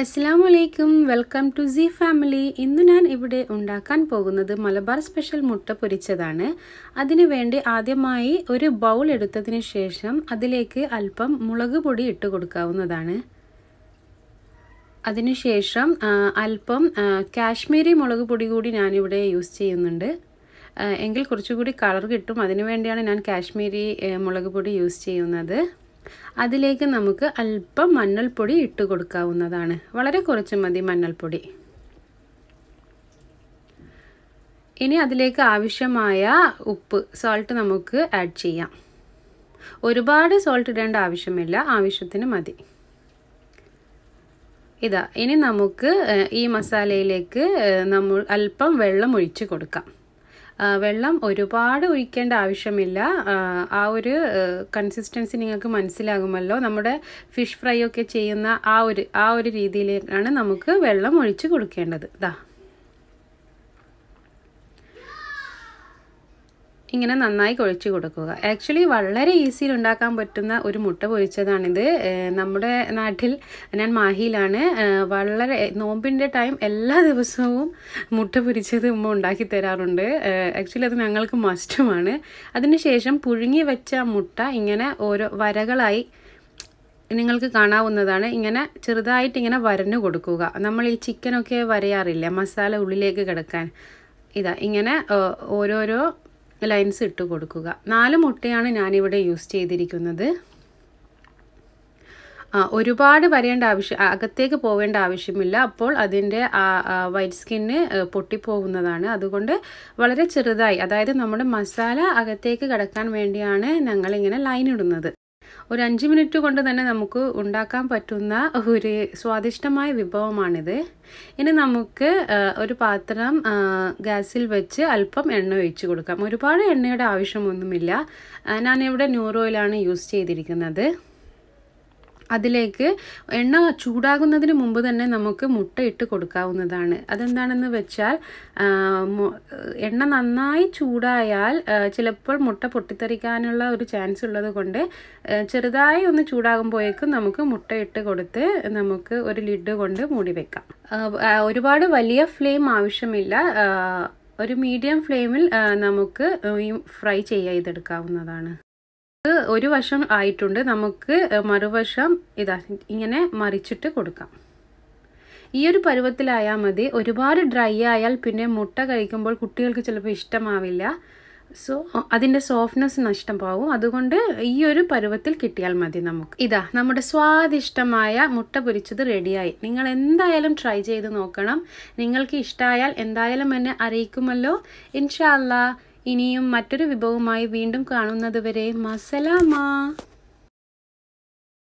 അസ്സാം വലൈക്കും welcome to C family ഇന്ന് ഞാൻ ഇവിടെ ഉണ്ടാക്കാൻ പോകുന്നത് മലബാർ സ്പെഷ്യൽ മുട്ട പൊരിച്ചതാണ് അതിനുവേണ്ടി ആദ്യമായി ഒരു ബൗൾ എടുത്തതിന് ശേഷം അതിലേക്ക് അല്പം മുളക് പൊടി ഇട്ട് കൊടുക്കാവുന്നതാണ് അതിനുശേഷം അല്പം കാശ്മീരി മുളക് പൊടി കൂടി ഞാനിവിടെ യൂസ് ചെയ്യുന്നുണ്ട് എങ്കിൽ കുറച്ചുകൂടി കളർ കിട്ടും അതിനുവേണ്ടിയാണ് ഞാൻ കാശ്മീരി മുളക് പൊടി യൂസ് ചെയ്യുന്നത് അതിലേക്ക് നമുക്ക് അല്പം മഞ്ഞൾപ്പൊടി ഇട്ട് കൊടുക്കാവുന്നതാണ് വളരെ കുറച്ച് മതി മഞ്ഞൾപ്പൊടി ഇനി അതിലേക്ക് ആവശ്യമായ ഉപ്പ് സോൾട്ട് നമുക്ക് ആഡ് ചെയ്യാം ഒരുപാട് സോൾട്ട് ഇടേണ്ട ആവശ്യമില്ല ആവശ്യത്തിന് മതി ഇതാ ഇനി നമുക്ക് ഈ മസാലയിലേക്ക് നമ്മൾ അല്പം വെള്ളം ഒഴിച്ച് കൊടുക്കാം വെള്ളം ഒരുപാട് ഒഴിക്കേണ്ട ആവശ്യമില്ല ആ ഒരു കൺസിസ്റ്റൻസി നിങ്ങൾക്ക് മനസ്സിലാകുമല്ലോ നമ്മുടെ ഫിഷ് ഫ്രൈ ഒക്കെ ചെയ്യുന്ന ആ ഒരു ആ ഒരു രീതിയിലേക്കാണ് നമുക്ക് വെള്ളം ഒഴിച്ച് കൊടുക്കേണ്ടത് ഇതാ ഇങ്ങനെ നന്നായി കുഴച്ച് കൊടുക്കുക ആക്ച്വലി വളരെ ഈസിയിൽ ഉണ്ടാക്കാൻ പറ്റുന്ന ഒരു മുട്ട പൊരിച്ചതാണിത് നമ്മുടെ നാട്ടിൽ ഞാൻ മാഹിയിലാണ് വളരെ നോമ്പിൻ്റെ ടൈം എല്ലാ ദിവസവും മുട്ട പൊരിച്ചത് ഉമ്മ ഉണ്ടാക്കി തരാറുണ്ട് ആക്ച്വലി അത് ഞങ്ങൾക്ക് മസ്റ്റുമാണ് അതിനുശേഷം പുഴുങ്ങി വെച്ച മുട്ട ഇങ്ങനെ ഓരോ വരകളായി നിങ്ങൾക്ക് കാണാവുന്നതാണ് ഇങ്ങനെ ചെറുതായിട്ട് ഇങ്ങനെ വരഞ്ഞു കൊടുക്കുക നമ്മൾ ഈ ചിക്കനൊക്കെ വരയാറില്ല മസാല ഉള്ളിലേക്ക് കിടക്കാൻ ഇതാ ഇങ്ങനെ ഓരോരോ ലൈൻസ് ഇട്ട് കൊടുക്കുക നാല് മുട്ടയാണ് ഞാനിവിടെ യൂസ് ചെയ്തിരിക്കുന്നത് ഒരുപാട് വരേണ്ട ആവശ്യം അകത്തേക്ക് പോവേണ്ട ആവശ്യമില്ല അപ്പോൾ അതിൻ്റെ വൈറ്റ് സ്കിന്ന് പൊട്ടിപ്പോകുന്നതാണ് അതുകൊണ്ട് വളരെ ചെറുതായി അതായത് നമ്മുടെ മസാല അകത്തേക്ക് കിടക്കാൻ വേണ്ടിയാണ് ഞങ്ങളിങ്ങനെ ലൈൻ ഇടുന്നത് ഒരു അഞ്ച് മിനിറ്റ് കൊണ്ട് തന്നെ നമുക്ക് ഉണ്ടാക്കാൻ പറ്റുന്ന ഒരു സ്വാദിഷ്ടമായ വിഭവമാണിത് ഇനി നമുക്ക് ഒരു പാത്രം ഗ്യാസിൽ വെച്ച് അല്പം എണ്ണ ഒഴിച്ച് കൊടുക്കാം ഒരുപാട് എണ്ണയുടെ ആവശ്യമൊന്നുമില്ല ഞാനിവിടെ ന്യൂറോയിലാണ് യൂസ് ചെയ്തിരിക്കുന്നത് അതിലേക്ക് എണ്ണ ചൂടാകുന്നതിന് മുമ്പ് തന്നെ നമുക്ക് മുട്ട ഇട്ട് കൊടുക്കാവുന്നതാണ് അതെന്താണെന്ന് വെച്ചാൽ എണ്ണ നന്നായി ചൂടായാൽ ചിലപ്പോൾ മുട്ട പൊട്ടിത്തെറിക്കാനുള്ള ഒരു ചാൻസ് ഉള്ളത് കൊണ്ട് ചെറുതായി ഒന്ന് ചൂടാകുമ്പോഴേക്കും നമുക്ക് മുട്ട ഇട്ട് കൊടുത്ത് നമുക്ക് ഒരു ലിഡ് കൊണ്ട് മൂടി വെക്കാം ഒരുപാട് വലിയ ഫ്ലെയിം ആവശ്യമില്ല ഒരു മീഡിയം ഫ്ലെയിമിൽ നമുക്ക് ഫ്രൈ ചെയ്തെടുക്കാവുന്നതാണ് ഒരു വശം ആയിട്ടുണ്ട് നമുക്ക് മറുവശം ഇതാ ഇങ്ങനെ മറിച്ചിട്ട് കൊടുക്കാം ഈ ഒരു പരുവത്തിലായാൽ മതി ഒരുപാട് ഡ്രൈ ആയാൽ പിന്നെ മുട്ട കഴിക്കുമ്പോൾ കുട്ടികൾക്ക് ചിലപ്പോൾ ഇഷ്ടമാവില്ല സോ അതിൻ്റെ സോഫ്റ്റ്നെസ് നഷ്ടം പോകും അതുകൊണ്ട് ഈ ഒരു പരുവത്തിൽ കിട്ടിയാൽ മതി നമുക്ക് ഇതാ നമ്മുടെ സ്വാദിഷ്ടമായ മുട്ട പൊരിച്ചത് റെഡിയായി നിങ്ങൾ എന്തായാലും ട്രൈ ചെയ്ത് നോക്കണം നിങ്ങൾക്ക് ഇഷ്ടമായാൽ എന്തായാലും എന്നെ അറിയിക്കുമല്ലോ ഇൻഷാല്ലാ ഇനിയും മറ്റൊരു വിഭവവുമായി വീണ്ടും കാണുന്നതുവരെ മസലാമ